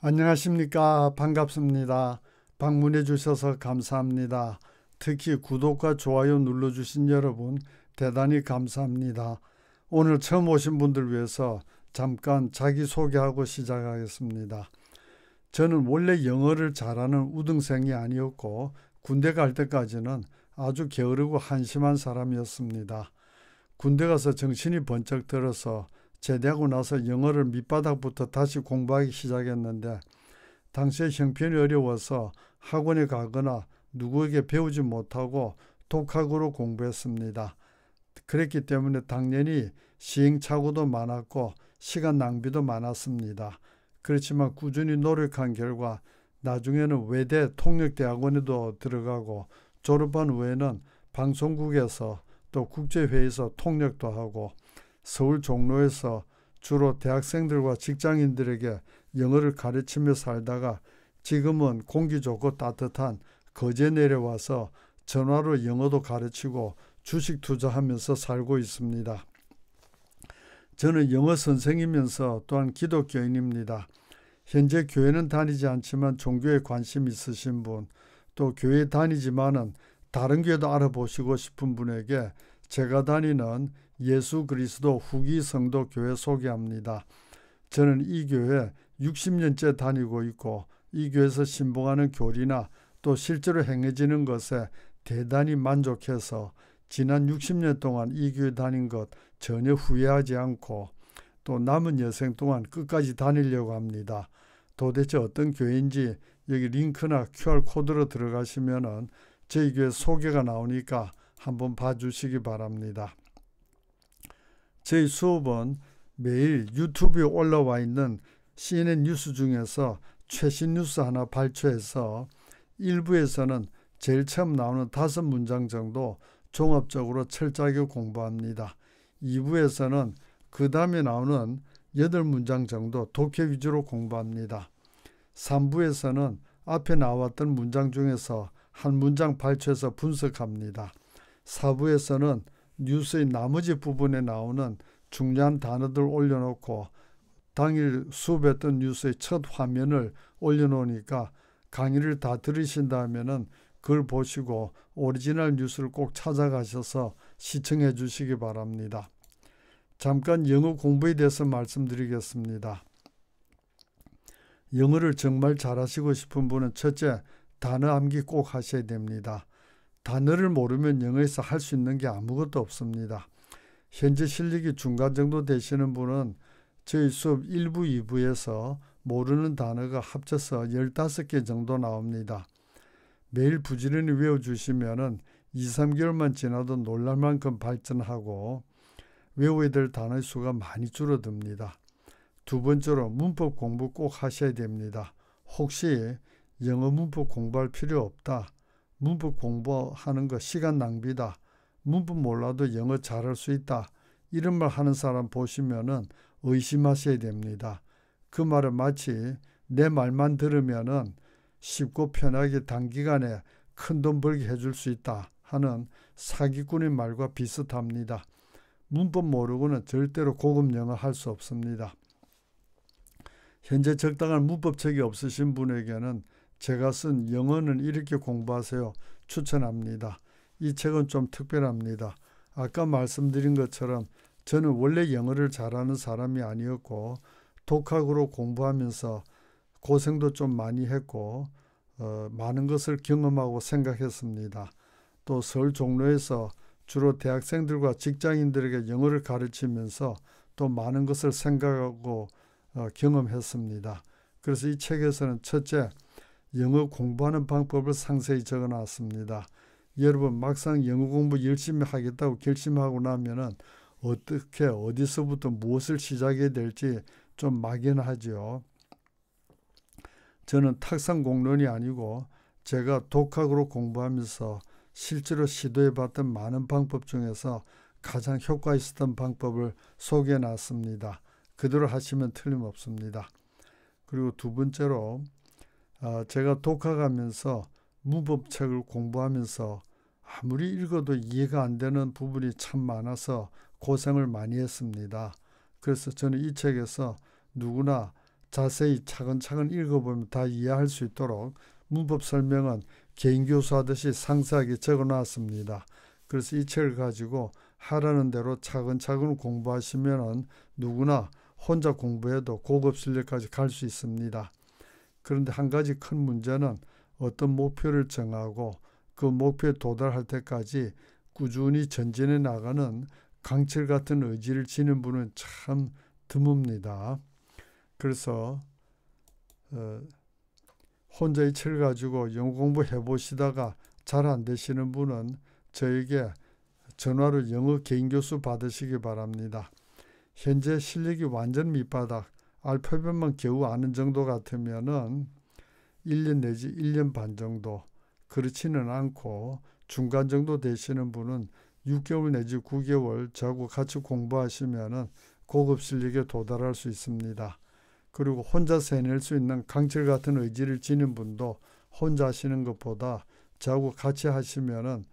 안녕하십니까 반갑습니다. 방문해 주셔서 감사합니다. 특히 구독과 좋아요 눌러주신 여러분 대단히 감사합니다. 오늘 처음 오신 분들 위해서 잠깐 자기소개하고 시작하겠습니다. 저는 원래 영어를 잘하는 우등생이 아니었고 군대 갈 때까지는 아주 게으르고 한심한 사람이었습니다. 군대 가서 정신이 번쩍 들어서 제대하고 나서 영어를 밑바닥부터 다시 공부하기 시작했는데 당시에 형편이 어려워서 학원에 가거나 누구에게 배우지 못하고 독학으로 공부했습니다. 그랬기 때문에 당연히 시행착오도 많았고 시간 낭비도 많았습니다. 그렇지만 꾸준히 노력한 결과 나중에는 외대 통역대학원에도 들어가고 졸업한 후에는 방송국에서 또 국제회의에서 통역도 하고 서울 종로에서 주로 대학생들과 직장인들에게 영어를 가르치며 살다가 지금은 공기 좋고 따뜻한 거제 내려와서 전화로 영어도 가르치고 주식 투자하면서 살고 있습니다. 저는 영어 선생이면서 또한 기독교인입니다. 현재 교회는 다니지 않지만 종교에 관심 있으신 분, 또 교회 다니지만은 다른 교회도 알아보시고 싶은 분에게 제가 다니는 예수 그리스도 후기 성도 교회 소개합니다. 저는 이 교회 60년째 다니고 있고 이 교회에서 신봉하는 교리나 또 실제로 행해지는 것에 대단히 만족해서 지난 60년 동안 이 교회 다닌 것 전혀 후회하지 않고 또 남은 여생 동안 끝까지 다니려고 합니다. 도대체 어떤 교회인지 여기 링크나 QR코드로 들어가시면 은 저희 교회 소개가 나오니까 한번 봐주시기 바랍니다. 저희 수업은 매일 유튜브에 올라와 있는 CNN 뉴스 중에서 최신 뉴스 하나 발췌해서 일부에서는 제일 처음 나오는 다섯 문장 정도 종합적으로 철저하게 공부합니다. 2부에서는 그 다음에 나오는 8문장 정도 독해 위주로 공부합니다. 3부에서는 앞에 나왔던 문장 중에서 한 문장 발췌해서 분석합니다. 4부에서는 뉴스의 나머지 부분에 나오는 중요한 단어들 올려놓고 당일 수업했던 뉴스의 첫 화면을 올려놓으니까 강의를 다 들으신다면은 그걸 보시고 오리지널 뉴스를 꼭 찾아가셔서 시청해 주시기 바랍니다. 잠깐 영어 공부에 대해서 말씀드리겠습니다. 영어를 정말 잘하시고 싶은 분은 첫째 단어 암기 꼭 하셔야 됩니다. 단어를 모르면 영어에서 할 수 있는 게 아무것도 없습니다. 현재 실력이 중간 정도 되시는 분은 저희 수업 1부, 2부에서 모르는 단어가 합쳐서 15개 정도 나옵니다. 매일 부지런히 외워주시면 2, 3개월만 지나도 놀랄 만큼 발전하고 외워야 될 단어의 수가 많이 줄어듭니다. 두 번째로 문법 공부 꼭 하셔야 됩니다. 혹시 영어 문법 공부할 필요 없다. 문법 공부하는 거 시간 낭비다. 문법 몰라도 영어 잘할 수 있다. 이런 말 하는 사람 보시면은 의심하셔야 됩니다. 그 말은 마치 내 말만 들으면은 쉽고 편하게 단기간에 큰 돈 벌게 해줄 수 있다 하는 사기꾼의 말과 비슷합니다. 문법 모르고는 절대로 고급 영어 할 수 없습니다. 현재 적당한 문법책이 없으신 분에게는 제가 쓴 영어는 이렇게 공부하세요. 추천합니다. 이 책은 좀 특별합니다. 아까 말씀드린 것처럼 저는 원래 영어를 잘하는 사람이 아니었고 독학으로 공부하면서 고생도 좀 많이 했고 어, 많은 것을 경험하고 생각했습니다. 또 서울 종로에서 주로 대학생들과 직장인들에게 영어를 가르치면서 또 많은 것을 생각하고 어, 경험했습니다. 그래서 이 책에서는 첫째 영어 공부하는 방법을 상세히 적어놨습니다. 여러분 막상 영어 공부 열심히 하겠다고 결심하고 나면은 어떻게 어디서부터 무엇을 시작해야 될지 좀 막연하죠. 저는 탁상 공론이 아니고 제가 독학으로 공부하면서 실제로 시도해봤던 많은 방법 중에서 가장 효과 있었던 방법을 소개해놨습니다. 그대로 하시면 틀림없습니다. 그리고 두 번째로 어, 제가 독학하면서 문법책을 공부하면서 아무리 읽어도 이해가 안 되는 부분이 참 많아서 고생을 많이 했습니다. 그래서 저는 이 책에서 누구나 자세히 차근차근 읽어보면 다 이해할 수 있도록 문법 설명은 개인 교수하듯이 상세하게 적어놨습니다. 그래서 이 책을 가지고 하라는 대로 차근차근 공부하시면 누구나 혼자 공부해도 고급 실력까지 갈 수 있습니다. 그런데 한 가지 큰 문제는 어떤 목표를 정하고 그 목표에 도달할 때까지 꾸준히 전진해 나가는 강철 같은 의지를 지닌 분은 참 드뭅니다. 그래서 어, 혼자 이책 가지고 영어 공부 해보시다가 잘 안 되시는 분은 저에게 전화로 영어 개인 교수 받으시기 바랍니다. 현재 실력이 완전 밑바닥 알파벳만 겨우 아는 정도 같으면은 1년 내지 1년 반 정도 그렇지는 않고 중간 정도 되시는 분은 6개월 내지 9개월 저하고 같이 공부하시면은 고급 실력에 도달할 수 있습니다. 그리고 혼자서 해낼 수 있는 강철 같은 의지를 지닌 분도 혼자 하시는 것보다 저하고 같이 하시면은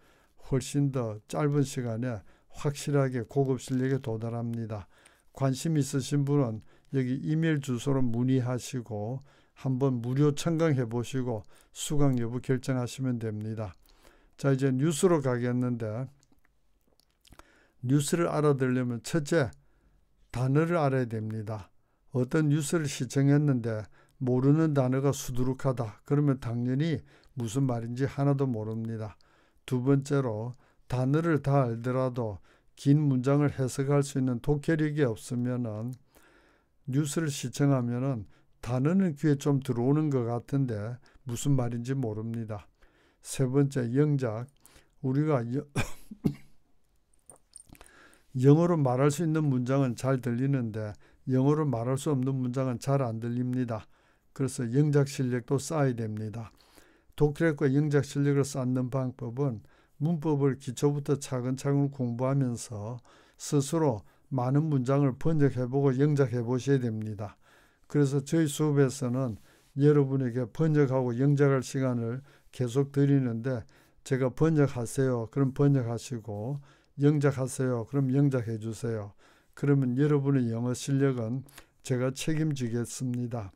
훨씬 더 짧은 시간에 확실하게 고급 실력에 도달합니다. 관심 있으신 분은 여기 이메일 주소로 문의하시고 한번 무료 참강해 보시고 수강 여부 결정하시면 됩니다. 자 이제 뉴스로 가겠는데 뉴스를 알아들려면 첫째 단어를 알아야 됩니다. 어떤 뉴스를 시청했는데 모르는 단어가 수두룩하다. 그러면 당연히 무슨 말인지 하나도 모릅니다. 두 번째로 단어를 다 알더라도 긴 문장을 해석할 수 있는 독해력이 없으면은 뉴스를 시청하면은 단어는 귀에 좀 들어오는 것 같은데 무슨 말인지 모릅니다. 세 번째 영작 우리가 여, 영어로 말할 수 있는 문장은 잘 들리는데 영어로 말할 수 없는 문장은 잘 안 들립니다. 그래서 영작 실력도 쌓아야 됩니다. 독해력과 영작 실력을 쌓는 방법은 문법을 기초부터 차근차근 공부하면서 스스로 많은 문장을 번역해보고 영작해보셔야 됩니다. 그래서 저희 수업에서는 여러분에게 번역하고 영작할 시간을 계속 드리는데 제가 번역하세요. 그럼 번역하시고 영작하세요. 그럼 영작해 주세요. 그러면 여러분의 영어 실력은 제가 책임지겠습니다.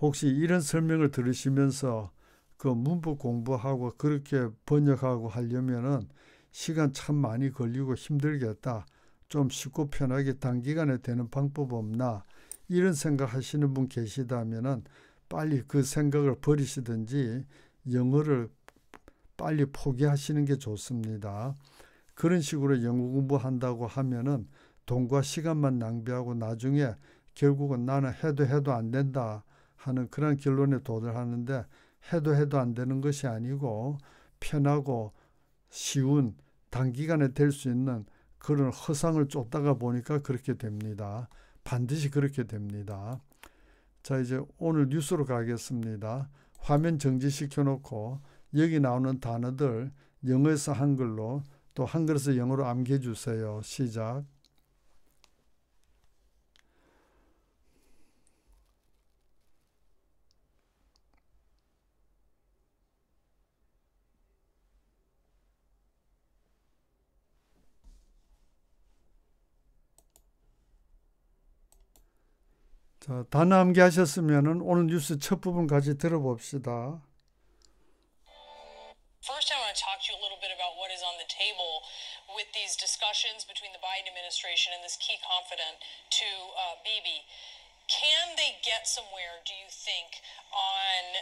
혹시 이런 설명을 들으시면서 그 문법 공부하고 그렇게 번역하고 하려면은 시간 참 많이 걸리고 힘들겠다. 좀 쉽고 편하게 단기간에 되는 방법 없나 이런 생각 하시는 분계시다면 빨리 그 생각을 버리시든지 영어를 빨리 포기하시는 게 좋습니다. 그런 식으로 영어 공부한다고 하면은 돈과 시간만 낭비하고 나중에 결국은 나는 해도 해도 안 된다 하는 그런 결론에 도달하는데 해도 해도 안 되는 것이 아니고 편하고 쉬운 단기간에 될 수 있는 그런 허상을 쫓다가 보니까 그렇게 됩니다. 반드시 그렇게 됩니다. 자 이제 오늘 뉴스로 가겠습니다. 화면 정지시켜 놓고 여기 나오는 단어들 영어에서 한글로 또 한글에서 영어로 암기해 주세요. 시작 자, 단어 암기하셨으면 오늘 뉴스 첫 들어봅시다. First, I want to talk to you a little bit about what is on the table with these discussions between the Biden administration and this key confidant to uh, Bibi. Can they get somewhere, do you think, on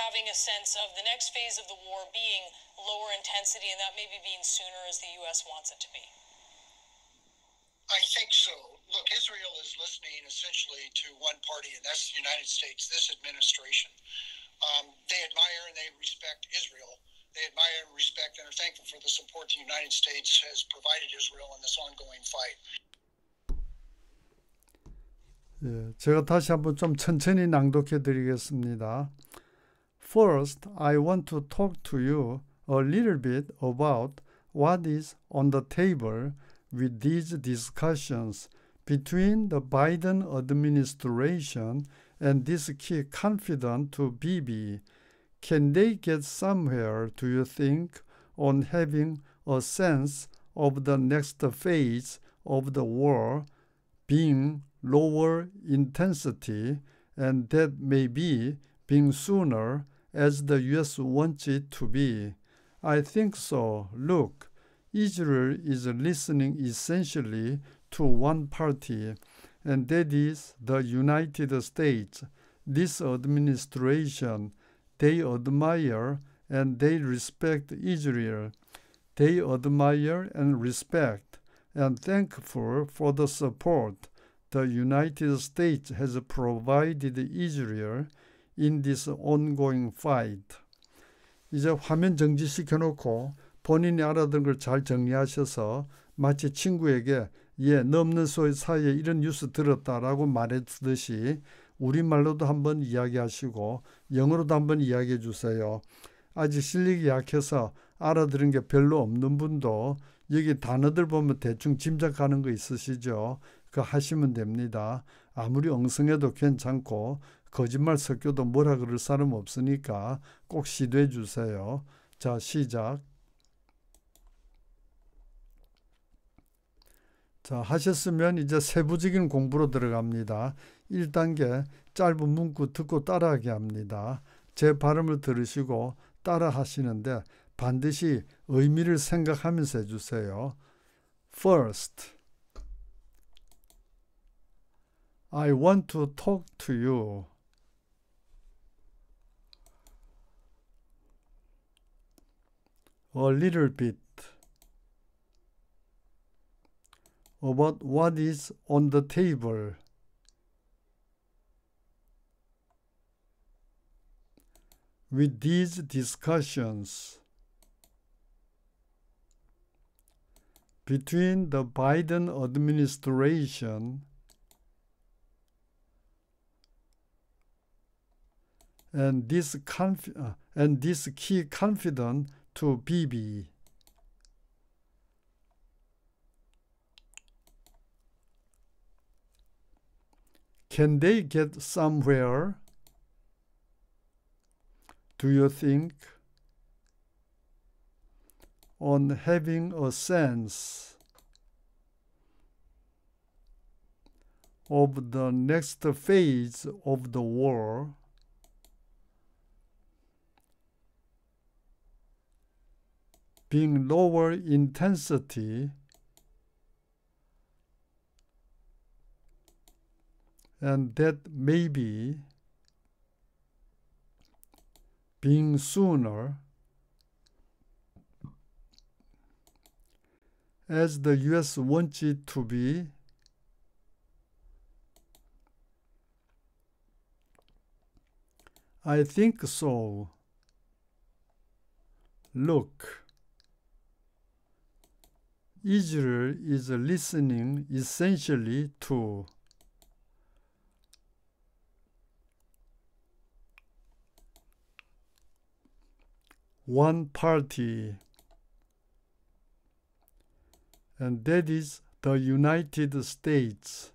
having a sense of the next phase of the war being lower intensity and that maybe being sooner as the U.S. wants it to be? I think so look, Israel is listening essentially to one party, and that's the United States, this administration. Um, they admire and they respect Israel. They admire and respect and are thankful for the support the United States has provided Israel in this ongoing fight. 예, 제가 다시 한번 좀 천천히 낭독해 드리겠습니다. First, I want to talk to you a little bit about what is on the table with these discussions between the Biden administration and this key confidant to Bibi, can they get somewhere, do you think, on having a sense of the next phase of the war being lower intensity and that may be being sooner as the US wants it to be? I think so. Look, Israel is listening essentially to one party, and that is the United States. This administration, they admire and they respect Israel. They admire and respect and thankful for the support the United States has provided Israel in this ongoing fight. 이제 화면 정지시켜 놓고 본인이 알아듣는 걸 정리하셔서 마치 친구에게 예, 넘는 소의 사이에 이런 뉴스 들었다라고 말했듯이 우리말로도 한번 이야기하시고 영어로도 한번 이야기해 주세요. 아직 실력이 약해서 알아들은 게 별로 없는 분도 여기 단어들 보면 대충 짐작하는 거 있으시죠? 그 하시면 됩니다. 아무리 엉성해도 괜찮고 거짓말 섞여도 뭐라 그럴 사람 없으니까 꼭 시도해 주세요. 자 시작. 자, 하셨으면 이제 세부적인 공부로 들어갑니다. 1단계 짧은 문구 듣고 따라하게 합니다. 제 발음을 들으시고 따라 하시는데 반드시 의미를 생각하면서 해주세요. First, I want to talk to you. A little bit. about what is on the table. With these discussions between the Biden administration and this, uh, and this key confidant to BB. Can they get somewhere? Do you think? On having a sense of the next phase of the war. being lower intensity and that may be being sooner as the US wants it to be I think so. Look, Israel is listening essentially to one party. And that is the United States.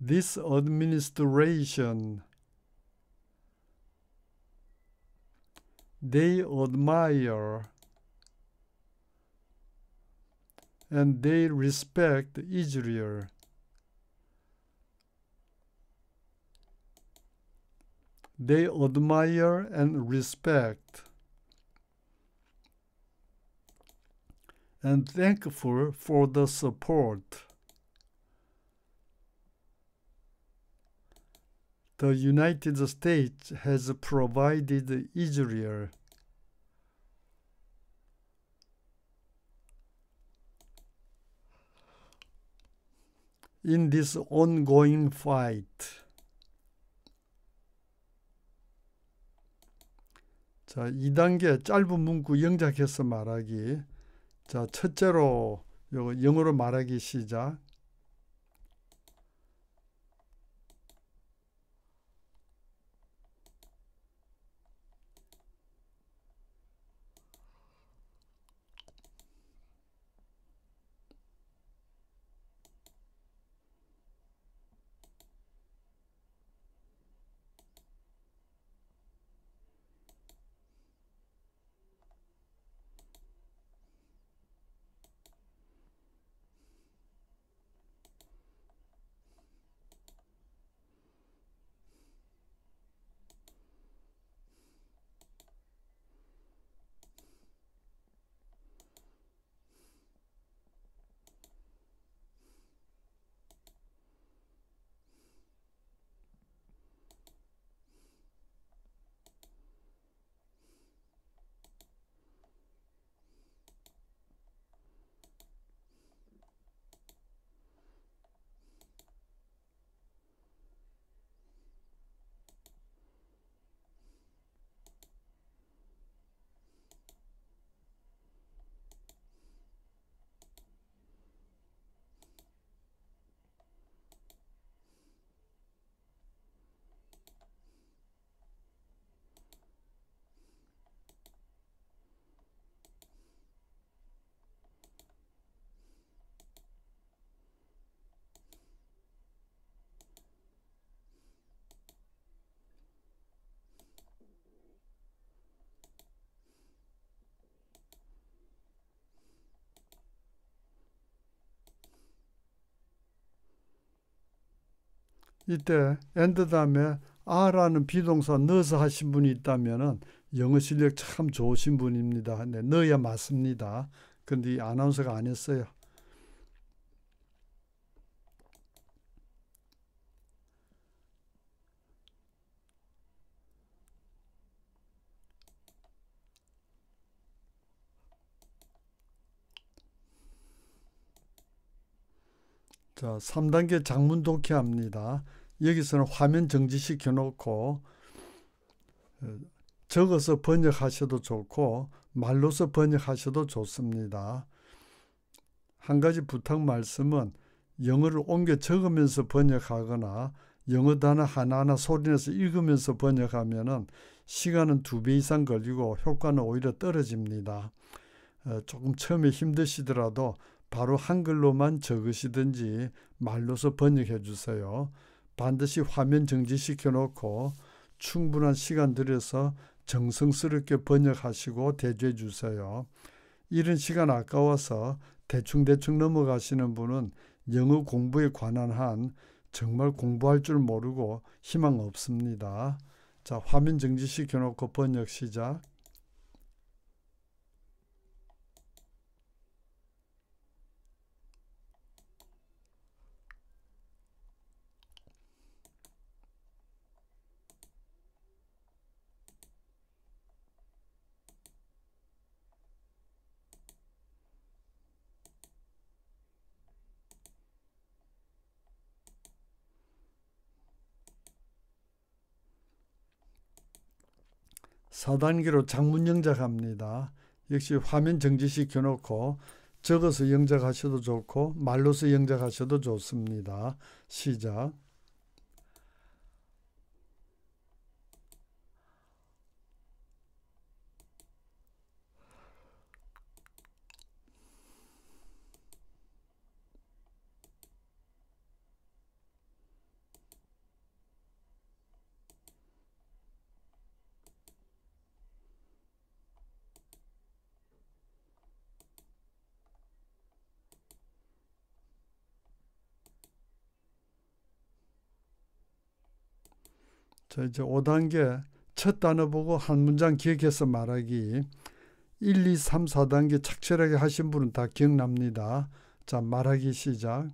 This administration, they admire and they respect Israel. they admire and respect, and thankful for the support. The United States has provided Israel in this ongoing fight. 자, 2단계 짧은 문구 영작해서 말하기. 자, 첫째로 영어로 말하기 시작. 이때 엔드 다음에 아라는 비동사 넣어서 하신 분이 있다면은 영어 실력 참 좋으신 분입니다. 네, 데 넣어야 맞습니다. 근데 이 아나운서가 안 했어요. 자, 3단계 장문 독해합니다. 여기서는 화면 정지시켜 놓고 어, 적어서 번역하셔도 좋고 말로서 번역하셔도 좋습니다. 한 가지 부탁 말씀은 영어를 옮겨 적으면서 번역하거나 영어 단어 하나하나 소리내서 읽으면서 번역하면 시간은 두 배 이상 걸리고 효과는 오히려 떨어집니다. 어, 조금 처음에 힘드시더라도 바로 한글로만 적으시든지 말로서 번역해 주세요. 반드시 화면 정지시켜 놓고 충분한 시간 들여서 정성스럽게 번역하시고 대조해 주세요. 이런 시간 아까워서 대충대충 넘어가시는 분은 영어 공부에 관한 한 정말 공부할 줄 모르고 희망 없습니다. 자, 화면 정지시켜 놓고 번역 시작. 4단계로 장문 영작합니다. 역시 화면 정지시켜 놓고 적어서 영작하셔도 좋고 말로서 영작하셔도 좋습니다. 시작 저 이제 5단계 첫 단어 보고 한 문장 기억해서 말하기 1, 2, 3, 4단계 착실하게 하신 분은 다 기억납니다. 자 말하기 시작.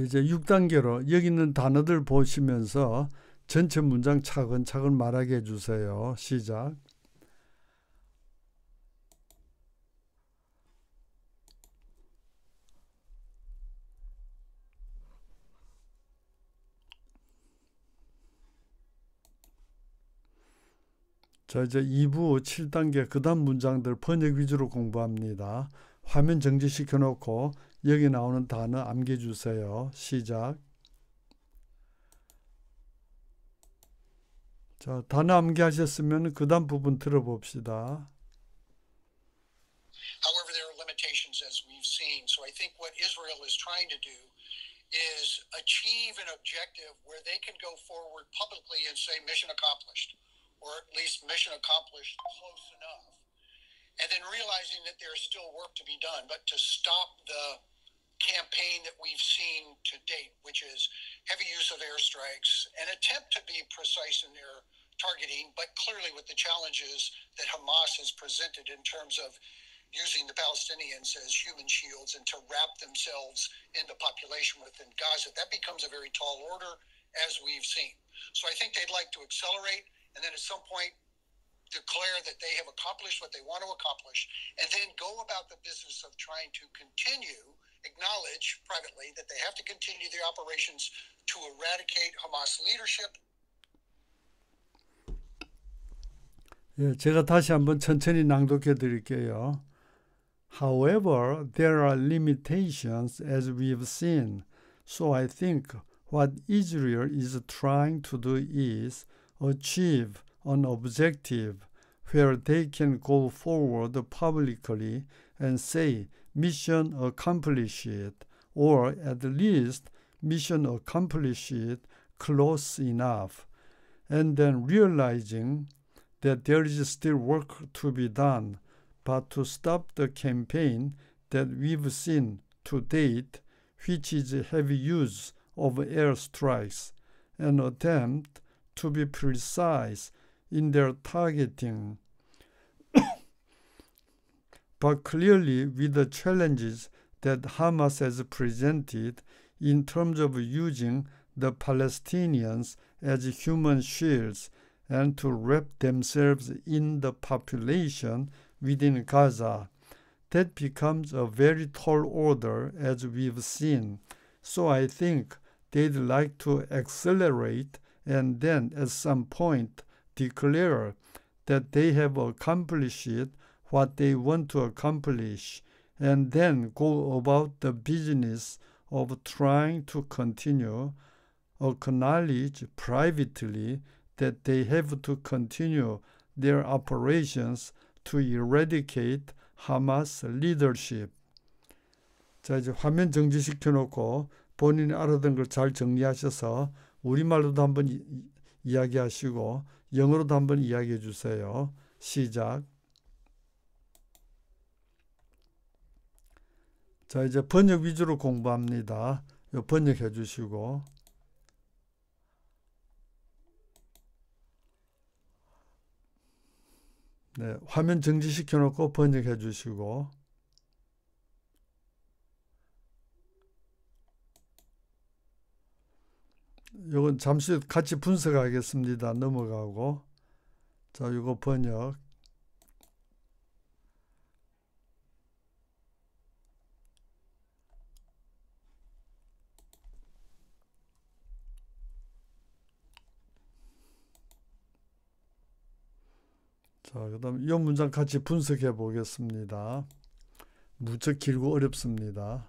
이제 6단계로 여기 있는 단어들 보시면서 전체 문장 차근차근 말하게 해주세요. 시작. 자 이제 2부 7단계 그 다음 문장들 번역 위주로 공부합니다. 화면 정지시켜 놓고 여기 나오는 단어 암기주세요. 시작. 자, 단어 암기하셨으면 그 다음 부분 들어봅시다. However, there are limitations as we've seen. So I think what Israel is trying to do is achieve an objective where they can go forward publicly and say mission accomplished, or at least mission accomplished close enough. and then realizing that there is still work to be done, but to stop the campaign that we've seen to date, which is heavy use of airstrikes, an attempt to be precise in their targeting, but clearly with the challenges that Hamas has presented in terms of using the Palestinians as human shields and to wrap themselves in the population within Gaza. That becomes a very tall order, as we've seen. So I think they'd like to accelerate, and then at some point, declare that they have accomplished what they want to accomplish, and then go about the business of trying to continue, acknowledge privately that they have to continue the operations to eradicate Hamas leadership. 예, 제가 다시 한번 천천히 낭독해 드릴게요. However, there are limitations as we've seen. So I think what Israel is trying to do is achieve an objective where they can go forward publicly and say mission accomplished or at least mission accomplished close enough and then realizing that there is still work to be done but to stop the campaign that we've seen to date which is heavy use of airstrikes an attempt to be precise in their targeting. but clearly, with the challenges that Hamas has presented in terms of using the Palestinians as human shields and to wrap themselves in the population within Gaza. That becomes a very tall order as we've seen. So I think they'd like to accelerate and then at some point declare that they have accomplished what they want to accomplish and then go about the business of trying to continue, acknowledge privately that they have to continue their operations to eradicate Hamas leadership. 자, 이제 화면 정지시켜 놓고 본인이 알아든 걸잘 정리하셔서 우리말로도 한번 이야기하시고 영어로도 한번 이야기해 주세요. 시작. 자, 이제 번역 위주로 공부합니다. 번역해 주시고. 네, 화면 정지시켜 놓고 번역해 주시고. 이건 잠시 같이 분석하겠습니다. 넘어가고. 자, 이거 번역. 자, 그다음 이 문장 같이 분석해 보겠습니다. 무척 길고 어렵습니다.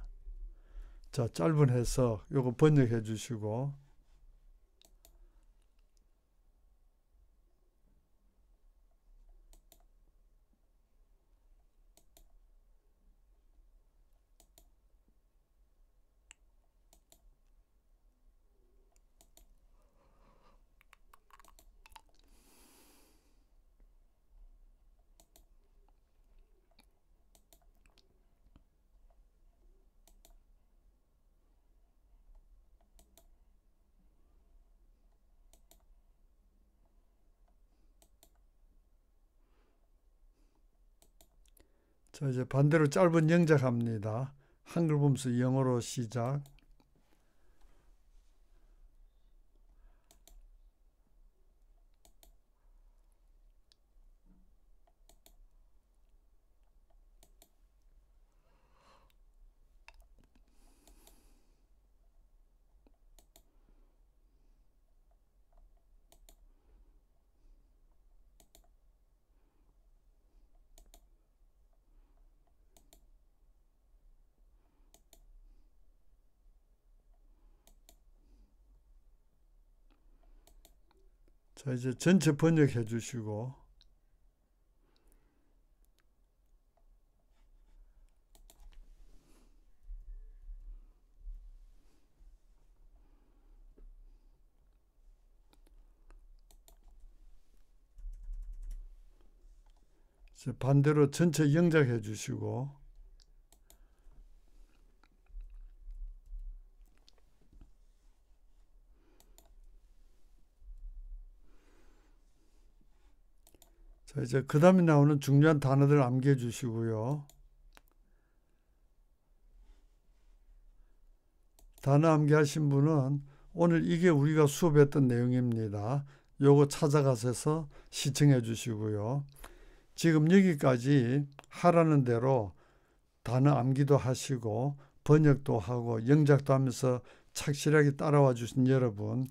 자, 짧은 해석 이거 번역해 주시고 자, 이제 반대로 짧은 영작합니다. 한글 봄수 영어로 시작. 자, 이제 전체 번역해 주시고 반대로 전체 영작해 주시고 자, 이제 그 다음에 나오는 중요한 단어들 암기해주시고요. 단어 암기하신 분은 오늘 이게 우리가 수업했던 내용입니다. 요거 찾아가셔서 시청해 주시고요. 지금 여기까지 하라는 대로 단어 암기도 하시고 번역도 하고 영작도 하면서 착실하게 따라와 주신 여러분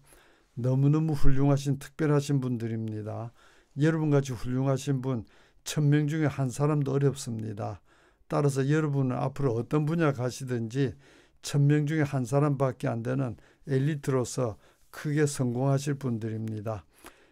너무너무 훌륭하신 특별하신 분들입니다. 여러분같이 훌륭하신 분천명 중에 한 사람도 어렵습니다. 따라서 여러분은 앞으로 어떤 분야 가시든지 천명 중에 한 사람밖에 안 되는 엘리트로서 크게 성공하실 분들입니다.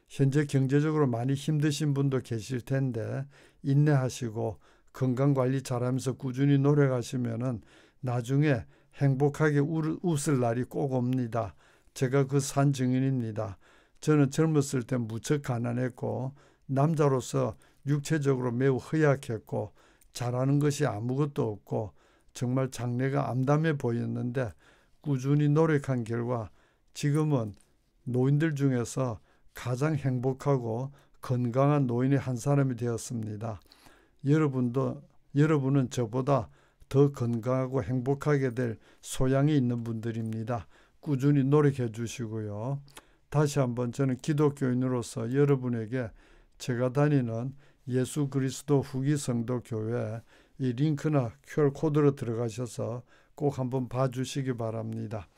현재 경제적으로 많이 힘드신 분도 계실 텐데 인내하시고 건강 관리 잘하면서 꾸준히 노력하시면 나중에 행복하게 웃을 날이 꼭 옵니다. 제가 그 산 증인입니다. 저는 젊었을 때 무척 가난했고 남자로서 육체적으로 매우 허약했고 잘하는 것이 아무것도 없고 정말 장래가 암담해 보였는데 꾸준히 노력한 결과 지금은 노인들 중에서 가장 행복하고 건강한 노인의 한 사람이 되었습니다. 여러분도 여러분은 저보다 더 건강하고 행복하게 될 소양이 있는 분들입니다. 꾸준히 노력해 주시고요. 다시 한번 저는 기독교인으로서 여러분에게 제가 다니는 예수 그리스도 후기 성도 교회 이 링크나 QR 코드로 들어가셔서 꼭 한번 봐주시기 바랍니다.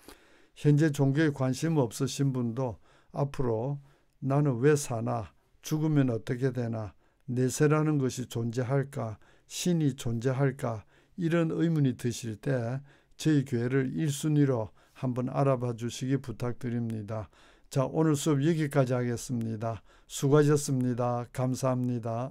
현재 종교에 관심 없으신 분도 앞으로 나는 왜 사나 죽으면 어떻게 되나 내세라는 것이 존재할까 신이 존재할까 이런 의문이 드실 때 저희 교회를 1순위로 한번 알아봐 주시기 부탁드립니다. 자, 오늘 수업 여기까지 하겠습니다. 수고하셨습니다. 감사합니다.